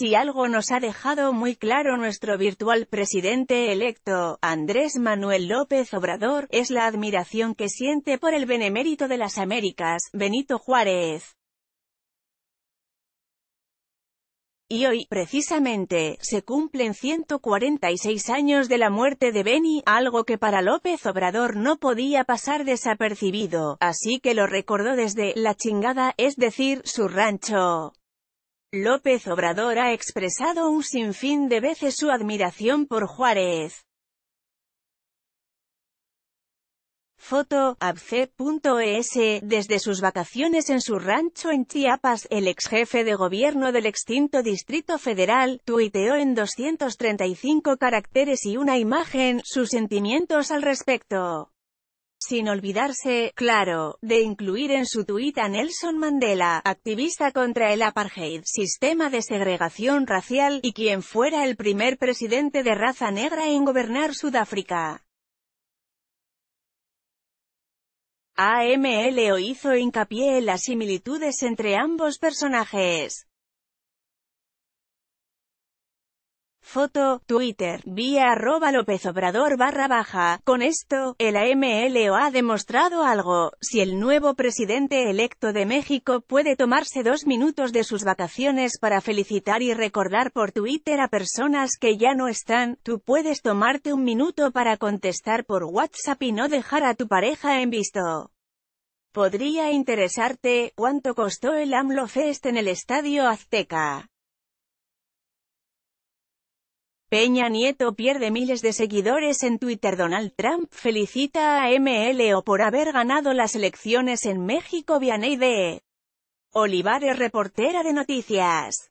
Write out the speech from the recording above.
Si algo nos ha dejado muy claro nuestro virtual presidente electo, Andrés Manuel López Obrador, es la admiración que siente por el benemérito de las Américas, Benito Juárez. Y hoy, precisamente, se cumplen 146 años de la muerte de Benny, algo que para López Obrador no podía pasar desapercibido, así que lo recordó desde «la chingada», es decir, su rancho. López Obrador ha expresado un sinfín de veces su admiración por Juárez. Foto, desde sus vacaciones en su rancho en Chiapas, el ex jefe de gobierno del extinto Distrito Federal, tuiteó en 235 caracteres y una imagen, sus sentimientos al respecto sin olvidarse, claro, de incluir en su tuit a Nelson Mandela, activista contra el apartheid, sistema de segregación racial, y quien fuera el primer presidente de raza negra en gobernar Sudáfrica. AMLO hizo hincapié en las similitudes entre ambos personajes. Foto, Twitter, vía arroba López Obrador barra baja. Con esto, el AMLO ha demostrado algo. Si el nuevo presidente electo de México puede tomarse dos minutos de sus vacaciones para felicitar y recordar por Twitter a personas que ya no están, tú puedes tomarte un minuto para contestar por WhatsApp y no dejar a tu pareja en visto. Podría interesarte, ¿cuánto costó el AMLO Fest en el Estadio Azteca? Peña Nieto pierde miles de seguidores en Twitter Donald Trump felicita a MLO por haber ganado las elecciones en México Vianey de Olivares reportera de noticias